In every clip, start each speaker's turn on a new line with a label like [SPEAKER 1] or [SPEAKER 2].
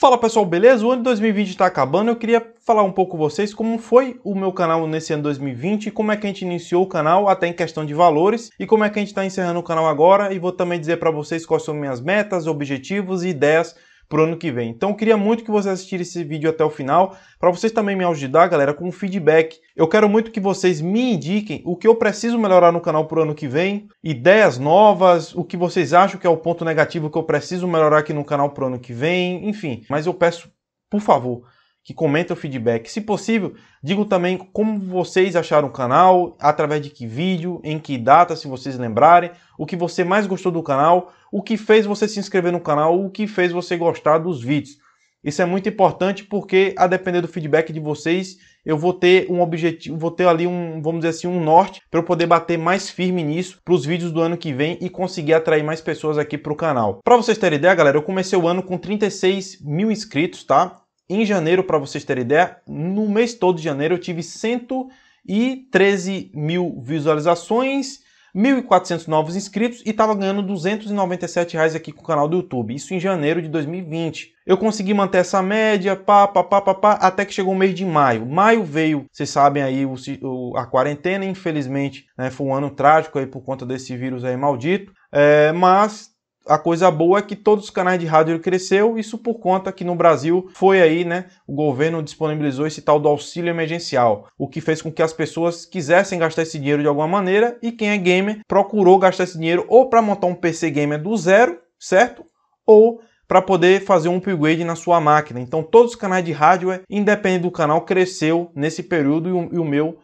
[SPEAKER 1] Fala pessoal, beleza? O ano de 2020 está acabando, eu queria falar um pouco com vocês como foi o meu canal nesse ano 2020, como é que a gente iniciou o canal até em questão de valores e como é que a gente está encerrando o canal agora e vou também dizer para vocês quais são minhas metas, objetivos e ideias para o ano que vem. Então, queria muito que vocês assistissem esse vídeo até o final, para vocês também me ajudar, galera, com feedback. Eu quero muito que vocês me indiquem o que eu preciso melhorar no canal para o ano que vem, ideias novas, o que vocês acham que é o ponto negativo que eu preciso melhorar aqui no canal para o ano que vem, enfim. Mas eu peço, por favor, que comentem o feedback. Se possível, digam também como vocês acharam o canal, através de que vídeo, em que data, se vocês lembrarem, o que você mais gostou do canal, o que fez você se inscrever no canal, o que fez você gostar dos vídeos. Isso é muito importante porque, a depender do feedback de vocês, eu vou ter um objetivo, vou ter ali um, vamos dizer assim, um norte para eu poder bater mais firme nisso para os vídeos do ano que vem e conseguir atrair mais pessoas aqui para o canal. Para vocês terem ideia, galera, eu comecei o ano com 36 mil inscritos, tá? Em janeiro, para vocês terem ideia, no mês todo de janeiro eu tive 113 mil visualizações, 1.400 novos inscritos e estava ganhando 297 reais aqui com o canal do YouTube. Isso em janeiro de 2020. Eu consegui manter essa média, pá, pá, pá, pá, pá, até que chegou o mês de maio. Maio veio, vocês sabem aí, o, o, a quarentena, infelizmente, né, foi um ano trágico aí por conta desse vírus aí maldito. É, mas a coisa boa é que todos os canais de rádio cresceu, isso por conta que no Brasil foi aí, né, o governo disponibilizou esse tal do auxílio emergencial, o que fez com que as pessoas quisessem gastar esse dinheiro de alguma maneira e quem é gamer procurou gastar esse dinheiro ou para montar um PC gamer do zero, certo? Ou para poder fazer um upgrade na sua máquina. Então todos os canais de rádio, é, independente do canal, cresceu nesse período e o meu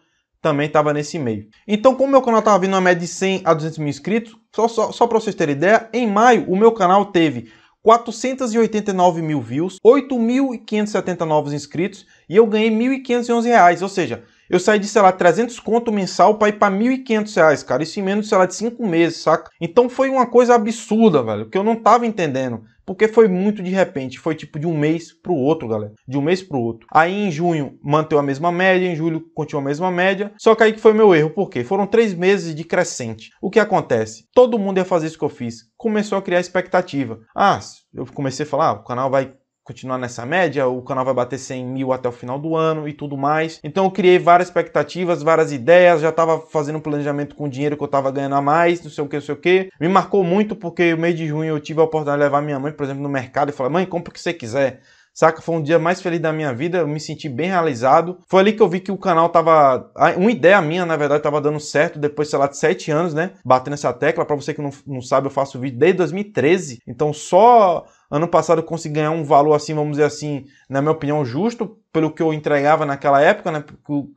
[SPEAKER 1] também estava nesse meio. Então, como meu canal estava vindo uma média de 100 a 200 mil inscritos, só, só, só para vocês terem ideia, em maio o meu canal teve 489 mil views, 8.570 novos inscritos e eu ganhei 1.511 reais, ou seja, eu saí de, sei lá, 300 conto mensal para ir para 1.500 reais, cara, isso em menos, sei lá, de 5 meses, saca? Então foi uma coisa absurda, velho, que eu não tava entendendo. Porque foi muito de repente, foi tipo de um mês para o outro, galera. De um mês para o outro. Aí em junho manteve a mesma média, em julho continua a mesma média. Só que aí que foi meu erro, porque foram três meses de crescente. O que acontece? Todo mundo ia fazer isso que eu fiz. Começou a criar expectativa. Ah, eu comecei a falar, ah, o canal vai continuar nessa média, o canal vai bater 100 mil até o final do ano e tudo mais. Então eu criei várias expectativas, várias ideias, já estava fazendo um planejamento com o dinheiro que eu estava ganhando a mais, não sei o que, não sei o que. Me marcou muito porque o mês de junho eu tive a oportunidade de levar minha mãe, por exemplo, no mercado e falar: mãe, compra o que você quiser. Saca? Foi um dia mais feliz da minha vida, eu me senti bem realizado. Foi ali que eu vi que o canal tava. Uma ideia minha, na verdade, tava dando certo depois, sei lá, de 7 anos, né? Batendo essa tecla. Para você que não, não sabe, eu faço vídeo desde 2013. Então só Ano passado eu consegui ganhar um valor assim, vamos dizer assim, na minha opinião, justo, pelo que eu entregava naquela época, né?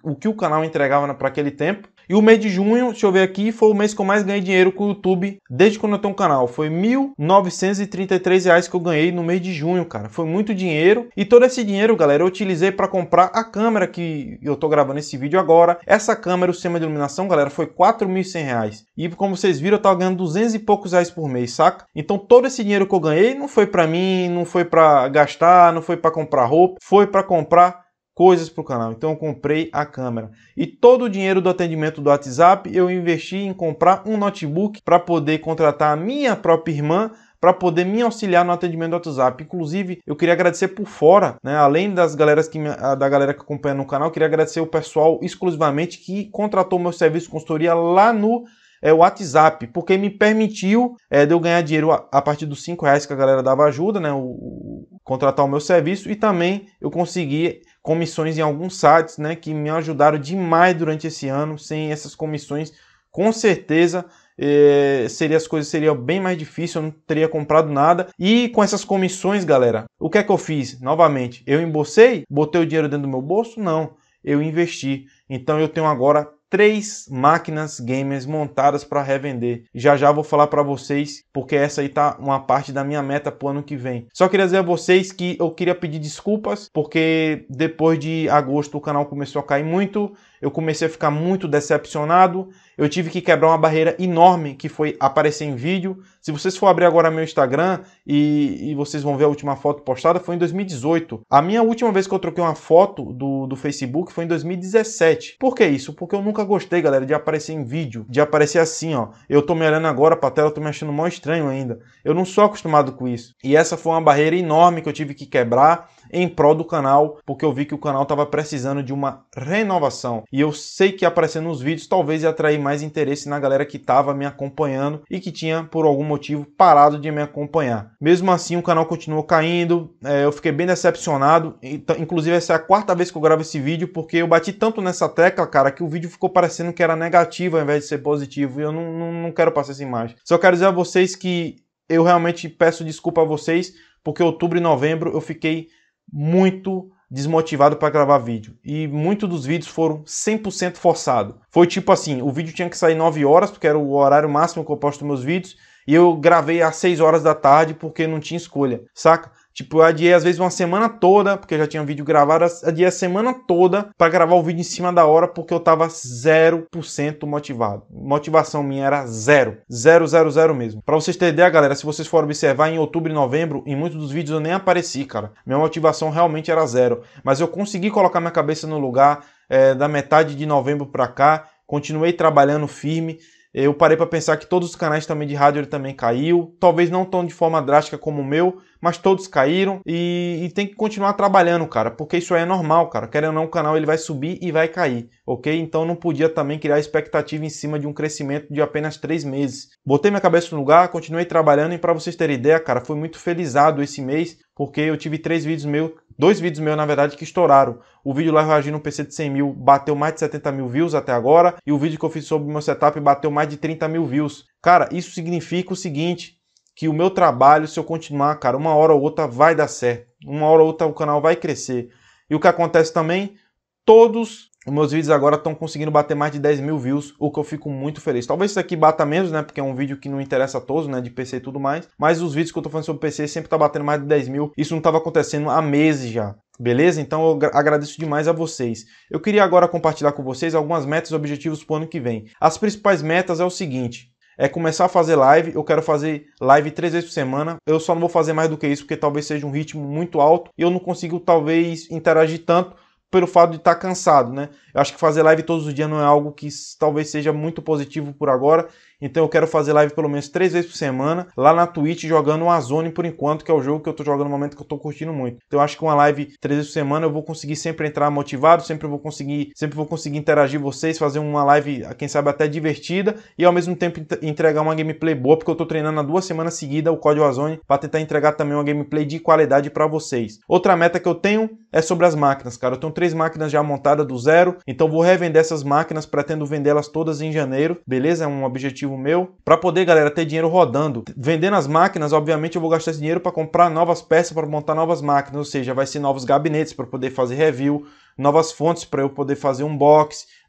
[SPEAKER 1] O que o canal entregava para aquele tempo. E o mês de junho, deixa eu ver aqui, foi o mês que eu mais ganhei dinheiro com o YouTube desde quando eu tenho um canal. Foi R$ 1.933 que eu ganhei no mês de junho, cara. Foi muito dinheiro. E todo esse dinheiro, galera, eu utilizei para comprar a câmera que eu tô gravando esse vídeo agora. Essa câmera, o sistema de iluminação, galera, foi R$ 4.100. E como vocês viram, eu tava ganhando 200 e poucos reais por mês, saca? Então todo esse dinheiro que eu ganhei não foi para mim, não foi para gastar, não foi para comprar roupa, foi para comprar coisas para o canal. Então eu comprei a câmera. E todo o dinheiro do atendimento do WhatsApp eu investi em comprar um notebook para poder contratar a minha própria irmã para poder me auxiliar no atendimento do WhatsApp. Inclusive, eu queria agradecer por fora, né? Além das galeras que me, da galera que acompanha no canal, queria agradecer o pessoal exclusivamente que contratou meu serviço de consultoria lá no é, WhatsApp, porque me permitiu é, de eu ganhar dinheiro a, a partir dos 5 reais que a galera dava ajuda, né? O, o, contratar o meu serviço e também eu consegui comissões em alguns sites, né, que me ajudaram demais durante esse ano. Sem essas comissões, com certeza eh, seria as coisas seriam bem mais difíceis, eu não teria comprado nada. E com essas comissões, galera, o que é que eu fiz? Novamente, eu embolsei? Botei o dinheiro dentro do meu bolso? Não, eu investi. Então eu tenho agora três máquinas gamers montadas para revender. Já já vou falar para vocês, porque essa aí tá uma parte da minha meta pro ano que vem. Só queria dizer a vocês que eu queria pedir desculpas, porque depois de agosto o canal começou a cair muito eu comecei a ficar muito decepcionado. Eu tive que quebrar uma barreira enorme que foi aparecer em vídeo. Se vocês for abrir agora meu Instagram e, e vocês vão ver a última foto postada, foi em 2018. A minha última vez que eu troquei uma foto do, do Facebook foi em 2017. Por que isso? Porque eu nunca gostei, galera, de aparecer em vídeo, de aparecer assim, ó. Eu tô me olhando agora pra tela, tô me achando mó estranho ainda. Eu não sou acostumado com isso. E essa foi uma barreira enorme que eu tive que quebrar em prol do canal, porque eu vi que o canal estava precisando de uma renovação. E eu sei que aparecendo nos vídeos talvez ia atrair mais interesse na galera que estava me acompanhando e que tinha por algum motivo parado de me acompanhar. Mesmo assim, o canal continuou caindo, é, eu fiquei bem decepcionado. Então, inclusive, essa é a quarta vez que eu gravo esse vídeo, porque eu bati tanto nessa tecla, cara, que o vídeo ficou parecendo que era negativo ao invés de ser positivo. E eu não, não, não quero passar essa imagem. Só quero dizer a vocês que eu realmente peço desculpa a vocês, porque outubro e novembro eu fiquei muito desmotivado para gravar vídeo. E muitos dos vídeos foram 100% forçado. Foi tipo assim, o vídeo tinha que sair 9 horas, porque era o horário máximo que eu posto meus vídeos, e eu gravei às 6 horas da tarde porque não tinha escolha, saca? Tipo, eu adiei às vezes uma semana toda, porque eu já tinha um vídeo gravado, adiei a semana toda para gravar o vídeo em cima da hora, porque eu tava 0% motivado. Motivação minha era zero. Zero, zero, zero mesmo. Para vocês terem ideia, galera, se vocês forem observar, em outubro e novembro, em muitos dos vídeos eu nem apareci, cara. Minha motivação realmente era zero. Mas eu consegui colocar minha cabeça no lugar é, da metade de novembro para cá, continuei trabalhando firme. Eu parei para pensar que todos os canais também de rádio ele também caiu, talvez não tão de forma drástica como o meu, mas todos caíram e, e, tem que continuar trabalhando, cara, porque isso aí é normal, cara. Querendo ou não, o canal ele vai subir e vai cair, ok? Então não podia também criar expectativa em cima de um crescimento de apenas três meses. Botei minha cabeça no lugar, continuei trabalhando e para vocês terem ideia, cara, fui muito felizado esse mês porque eu tive três vídeos meus dois vídeos meus, na verdade, que estouraram. O vídeo lá reagindo um PC de 100 mil bateu mais de 70 mil views até agora, e o vídeo que eu fiz sobre o meu setup bateu mais de 30 mil views. Cara, isso significa o seguinte, que o meu trabalho, se eu continuar, cara, uma hora ou outra vai dar certo. Uma hora ou outra o canal vai crescer. E o que acontece também, todos os meus vídeos agora estão conseguindo bater mais de 10 mil views, o que eu fico muito feliz. Talvez isso aqui bata menos, né? Porque é um vídeo que não interessa a todos, né? De PC e tudo mais. Mas os vídeos que eu tô fazendo sobre PC sempre tá batendo mais de 10 mil. Isso não estava acontecendo há meses já. Beleza? Então eu agradeço demais a vocês. Eu queria agora compartilhar com vocês algumas metas e objetivos para o ano que vem. As principais metas é o seguinte: é começar a fazer live. Eu quero fazer live três vezes por semana. Eu só não vou fazer mais do que isso, porque talvez seja um ritmo muito alto e eu não consigo, talvez, interagir tanto pelo fato de estar tá cansado, né? Eu acho que fazer live todos os dias não é algo que talvez seja muito positivo por agora. Então eu quero fazer live pelo menos três vezes por semana lá na Twitch jogando o Azone por enquanto, que é o jogo que eu tô jogando no momento que eu tô curtindo muito. Então eu acho que uma live três vezes por semana eu vou conseguir sempre entrar motivado, sempre vou conseguir, sempre vou conseguir interagir vocês, fazer uma live, quem sabe até divertida e ao mesmo tempo entregar uma gameplay boa, porque eu tô treinando há duas semanas seguidas o código Azone para tentar entregar também uma gameplay de qualidade para vocês. Outra meta que eu tenho é sobre as máquinas, cara. Eu tenho três máquinas já montadas do zero, então vou revender essas máquinas, pretendo vendê-las todas em janeiro, beleza? É um objetivo ativo meu, para poder, galera, ter dinheiro rodando. Vendendo as máquinas, obviamente eu vou gastar esse dinheiro para comprar novas peças, para montar novas máquinas, ou seja, vai ser novos gabinetes para poder fazer review, novas fontes para eu poder fazer um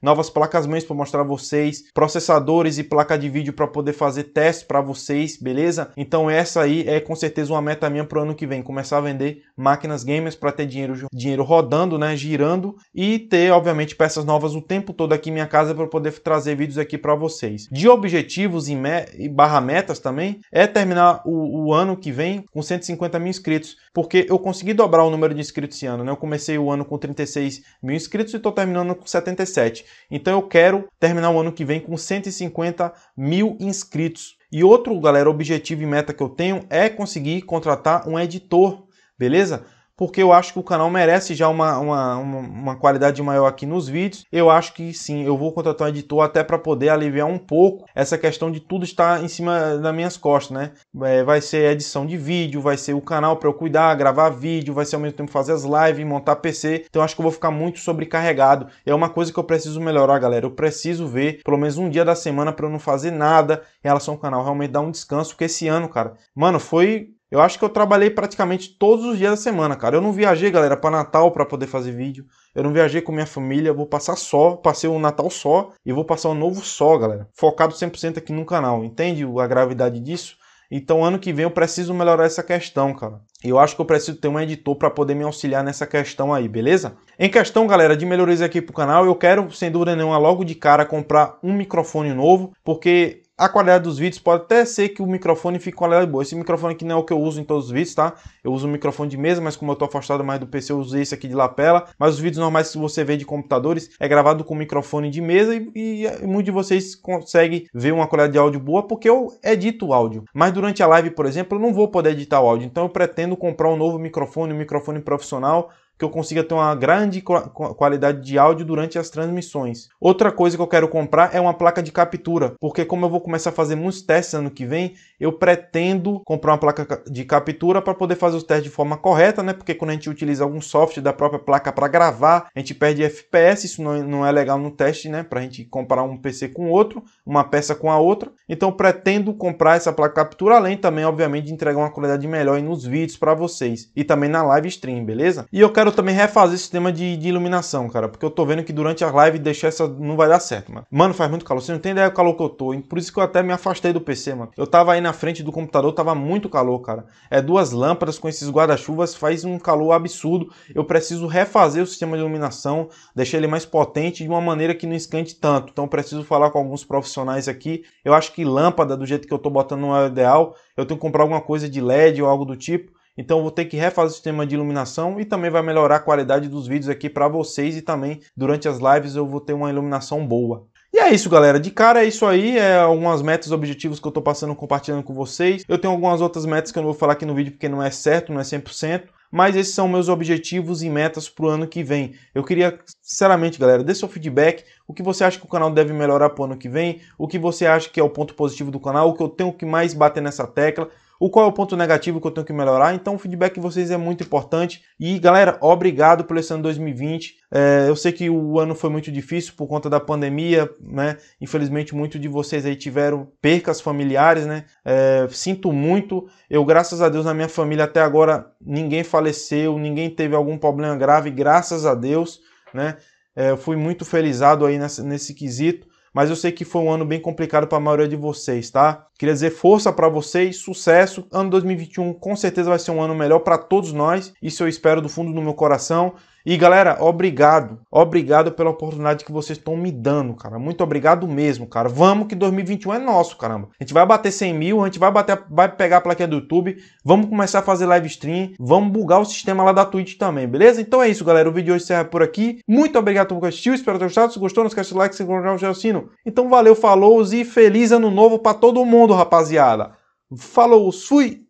[SPEAKER 1] novas placas mães para mostrar a vocês, processadores e placa de vídeo para poder fazer testes para vocês, beleza? Então essa aí é com certeza uma meta minha para o ano que vem, começar a vender máquinas gamers para ter dinheiro, dinheiro rodando, né, girando e ter obviamente peças novas o tempo todo aqui em minha casa para poder trazer vídeos aqui para vocês. De objetivos e, me e barra metas também é terminar o, o ano que vem com 150 mil inscritos, porque eu consegui dobrar o número de inscritos esse ano, né? Eu comecei o ano com 36 mil inscritos e estou terminando com 77. Então eu quero terminar o ano que vem com 150 mil inscritos. E outro, galera, objetivo e meta que eu tenho é conseguir contratar um editor, beleza? porque eu acho que o canal merece já uma, uma, uma, qualidade maior aqui nos vídeos. Eu acho que sim, eu vou contratar um editor até para poder aliviar um pouco essa questão de tudo estar em cima das minhas costas, né? É, vai ser edição de vídeo, vai ser o canal para eu cuidar, gravar vídeo, vai ser ao mesmo tempo fazer as lives, montar PC. Então acho que eu vou ficar muito sobrecarregado. É uma coisa que eu preciso melhorar, galera. Eu preciso ver pelo menos um dia da semana para eu não fazer nada em relação ao canal, realmente dar um descanso, porque esse ano, cara, mano, foi eu acho que eu trabalhei praticamente todos os dias da semana, cara. Eu não viajei, galera, para Natal para poder fazer vídeo. Eu não viajei com minha família, vou passar só, passei o um Natal só e vou passar o um novo só, galera. Focado 100% aqui no canal. Entende a gravidade disso? Então, ano que vem eu preciso melhorar essa questão, cara. Eu acho que eu preciso ter um editor para poder me auxiliar nessa questão aí, beleza? Em questão, galera, de melhorias aqui pro canal, eu quero, sem dúvida nenhuma, logo de cara comprar um microfone novo, porque a qualidade dos vídeos pode até ser que o microfone fique com qualidade boa. Esse microfone aqui não é o que eu uso em todos os vídeos, tá? Eu uso um microfone de mesa, mas como eu tô afastado mais do PC, eu usei esse aqui de lapela. Mas os vídeos normais que você vê de computadores é gravado com microfone de mesa e, e, e muitos de vocês conseguem ver uma qualidade de áudio boa porque eu edito o áudio. Mas durante a live, por exemplo, eu não vou poder editar o áudio. Então eu pretendo comprar um novo microfone, um microfone profissional, que eu consiga ter uma grande qualidade de áudio durante as transmissões. Outra coisa que eu quero comprar é uma placa de captura, porque como eu vou começar a fazer muitos testes ano que vem, eu pretendo comprar uma placa de captura para poder fazer os testes de forma correta, né? Porque quando a gente utiliza algum software da própria placa para gravar, a gente perde FPS, isso é, não, é legal no teste, né? Para a gente comparar um PC com outro, uma peça com a outra. Então pretendo comprar essa placa de captura, além também, obviamente, de entregar uma qualidade melhor nos vídeos para vocês e também na live stream, beleza? E eu quero quero também refazer o sistema de, de, iluminação, cara, porque eu tô vendo que durante a live deixar essa não vai dar certo, mano. Mano, faz muito calor. Você não tem ideia do calor que eu tô, hein? Por isso que eu até me afastei do PC, mano. Eu tava aí na frente do computador, tava muito calor, cara. É duas lâmpadas com esses guarda-chuvas, faz um calor absurdo. Eu preciso refazer o sistema de iluminação, deixar ele mais potente de uma maneira que não escante tanto. Então preciso falar com alguns profissionais aqui. Eu acho que lâmpada, do jeito que eu tô botando, não é o ideal. Eu tenho que comprar alguma coisa de LED ou algo do tipo então vou ter que refazer o sistema de iluminação e também vai melhorar a qualidade dos vídeos aqui para vocês e também durante as lives eu vou ter uma iluminação boa. E é isso, galera. De cara é isso aí, é algumas metas, objetivos que eu tô passando, compartilhando com vocês. Eu tenho algumas outras metas que eu não vou falar aqui no vídeo porque não é certo, não é 100% mas esses são meus objetivos e metas para o ano que vem. Eu queria, sinceramente, galera, dê seu feedback, o que você acha que o canal deve melhorar para o ano que vem, o que você acha que é o ponto positivo do canal, o que eu tenho que mais bater nessa tecla, o qual é o ponto negativo que eu tenho que melhorar. Então, o feedback de vocês é muito importante. E, galera, obrigado por esse ano 2020. É, eu sei que o ano foi muito difícil por conta da pandemia, né? Infelizmente, muitos de vocês aí tiveram percas familiares, né? É, sinto muito. Eu, graças a Deus, na minha família até agora ninguém faleceu, ninguém teve algum problema grave, graças a Deus, né? É, eu fui muito felizado aí nessa, nesse quesito mas eu sei que foi um ano bem complicado para a maioria de vocês, tá? Queria dizer força para vocês, sucesso. Ano 2021 com certeza vai ser um ano melhor para todos nós, isso eu espero do fundo do meu coração. E galera, obrigado. Obrigado pela oportunidade que vocês estão me dando, cara. Muito obrigado mesmo, cara. Vamos que 2021 é nosso, caramba. A gente vai bater 100 mil, a gente vai, bater, vai pegar a plaquinha do YouTube, vamos começar a fazer live stream, vamos bugar o sistema lá da Twitch também, beleza? Então é isso, galera. O vídeo de hoje encerra por aqui. Muito obrigado por assistir, espero ter gostado. Se gostou, não esquece de like, se inscrever já sino. Então valeu, falou e feliz ano novo para todo mundo, rapaziada. Falou, fui!